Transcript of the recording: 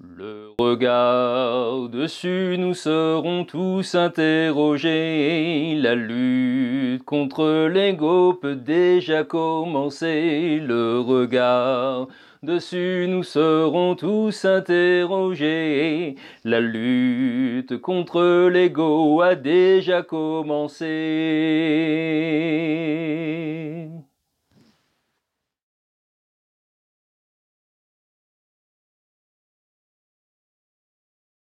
Le regard dessus, nous serons tous interrogés. La lutte contre l'ego peut déjà commencer. Le regard dessus, nous serons tous interrogés. La lutte contre l'ego a déjà commencé.